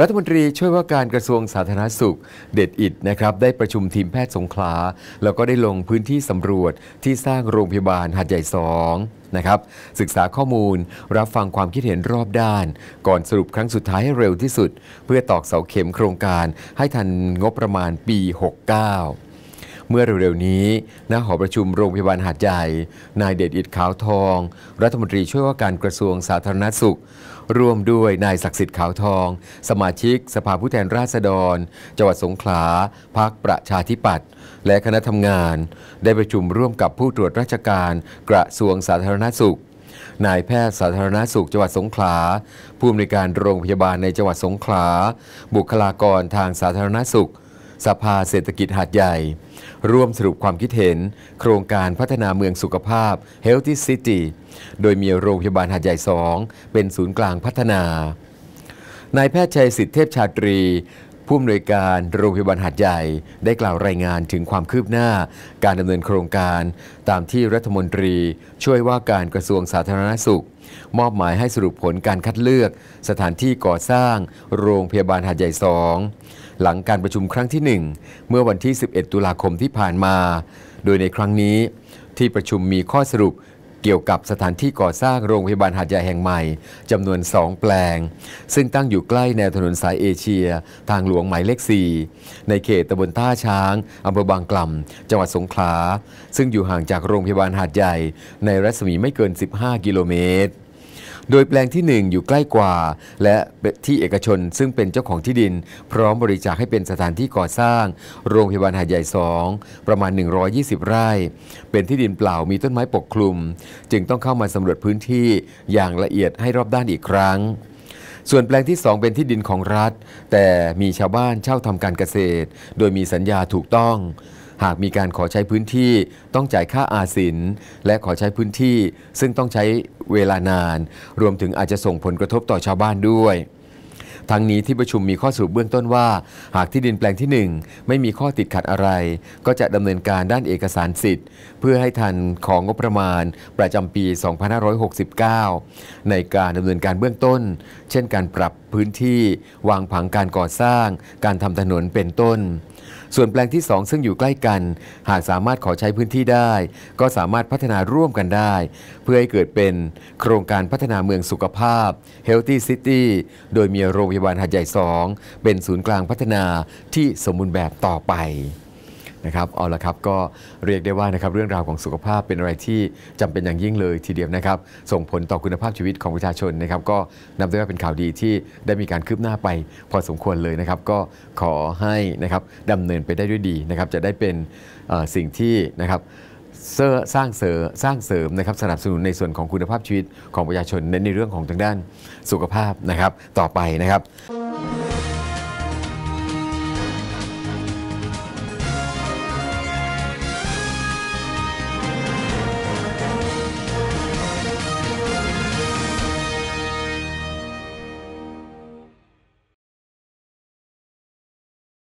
รัฐมนตรีช่วยว่าการกระทรวงสาธารณสุข เด็ดอิดนะครับได้ประชุมทีมแพทย์สงขลา แล้วก็ได้ลงพื้นที่สำรวจที่สร้างโรงพยาบาลหัดใหญ่สองนะครับศึกษาข้อมูลรับฟังความคิดเห็นรอบด้านก่อนสรุปครั้งสุดท้ายให้เร็วที่สุด เพื่อตอกเสาเข็มโครงการให้ทันงบประมาณปี 69มื่อเร็วๆนี้ ณหอประชุมโรงพยาบาลหาดใหญ่ นายเดชอิดขาวทอง รัฐมนตรีช่วยว่าการกระทรวงสาธารณสุข ร่วมด้วย นายศักดิ์สิทธิ์ขาวทอง สมาชิก สภาผู้แทนราษฎร จังหวัดสงขลาพักประชาธิปัตย์ และคณะทำงาน ได้ประชุมร่วมกับผู้ตรวจราชการกระทรวงสาธารณสุข นายแพทย์สาธารณสุขจังหวัดสงขลา ผู้อำนวยการโรงพยาบาลในจังหวัดสงขลา บุคลากรทางสาธารณสุขสภาเศรษฐกิจหาดใหญ่ ร่วมสรุปความคิดเห็น โครงการพัฒนาเมืองสุขภาพ Healthy City โดยมีโรงพยาบาลหาดใหญ่ 2 เป็นศูนย์กลางพัฒนา นายแพทย์ชัยสิทธิเทพชาตรี ผู้อำนวยการโรงพยาบาลหาดใหญ่ ได้กล่าวรายงานถึงความคืบหน้าการดำเนินโครงการตามที่รัฐมนตรีช่วยว่าการกระทรวงสาธารณสุข มอบหมายให้สรุปผลการคัดเลือก สถานที่ก่อสร้าง โรงพยาบาลหาดใหญ่สองหลังการประชุมครั้งที่ 1 เมื่อวันที่ 11 ตุลาคมที่ผ่านมา โดยในครั้งนี้ที่ประชุมมีข้อสรุปเกี่ยวกับสถานที่ก่อสร้างโรงพยาบาลหาดใหญ่แห่งใหม่ จำนวน 2 แปลง ซึ่งตั้งอยู่ใกล้แนวถนนสายเอเชียทางหลวงหมายเลข4ในเขตตำบลท่าช้างอำเภอบางกล่ำจังหวัดสงขลา ซึ่งอยู่ห่างจากโรงพยาบาลหาดใหญ่ ในรัศมีไม่เกิน 15 กิโลเมตรโดยแปลงที่ 1 อยู่ใกล้กว่า และที่เอกชนซึ่งเป็นเจ้าของที่ดิน พร้อมบริจาคให้เป็นสถานที่ก่อสร้าง โรงพยาบาลหาดใหญ่ 2 ประมาณ 120 ไร่ เป็นที่ดินเปล่ามีต้นไม้ปกคลุม จึงต้องเข้ามาสำรวจพื้นที่อย่างละเอียดให้รอบด้านอีกครั้ง ส่วนแปลงที่ 2 เป็นที่ดินของรัฐ แต่มีชาวบ้านเช่าทำการเกษตร โดยมีสัญญาถูกต้องหากมีการขอใช้พื้นที่ต้องจ่ายค่าอาสิน และขอใช้พื้นที่ ซึ่งต้องใช้เวลานาน รวมถึงอาจจะส่งผลกระทบต่อชาวบ้านด้วย ทั้งนี้ที่ประชุมมีข้อสรุปเบื้องต้นว่า หากที่ดินแปลงที่ 1 ไม่มีข้อติดขัดอะไร ก็จะดำเนินการด้านเอกสารสิทธิ์เพื่อให้ทันของงบประมาณประจำปี 2569 ในการดำเนินการเบื้องต้น เช่นการปรับพื้นที่วางผังการก่อสร้าง การทำถนนเป็นต้นส่วนแปลงที่ 2 ซึ่งอยู่ใกล้กัน หากสามารถขอใช้พื้นที่ได้ ก็สามารถพัฒนาร่วมกันได้ เพื่อให้เกิดเป็นโครงการพัฒนาเมืองสุขภาพ Healthy City โดยมีโรงพยาบาลหัดใหญ่ 2 เป็นศูนย์กลางพัฒนาที่สมบูรณ์แบบต่อไปนะครับเอาละครับก็เรียกได้ว่านะครับเรื่องราวของสุขภาพเป็นอะไรที่จำเป็นอย่างยิ่งเลยทีเดียวนะครับ ส่งผลต่อคุณภาพชีวิตของประชาชนนะครับก็นับได้ว่าเป็นข่าวดีที่ได้มีการคืบหน้าไป พอสมควรเลยนะครับ ก็ขอให้นะครับดำเนินไปได้ด้วยดีนะครับจะได้เป็นสิ่งที่นะครับสร้างเสริมสร้างเสริมนะครับ สนับสนุนในส่วนของคุณภาพชีวิตของประชาชนนในเรื่องของทางด้านสุขภาพนะครับต่อไปนะครับ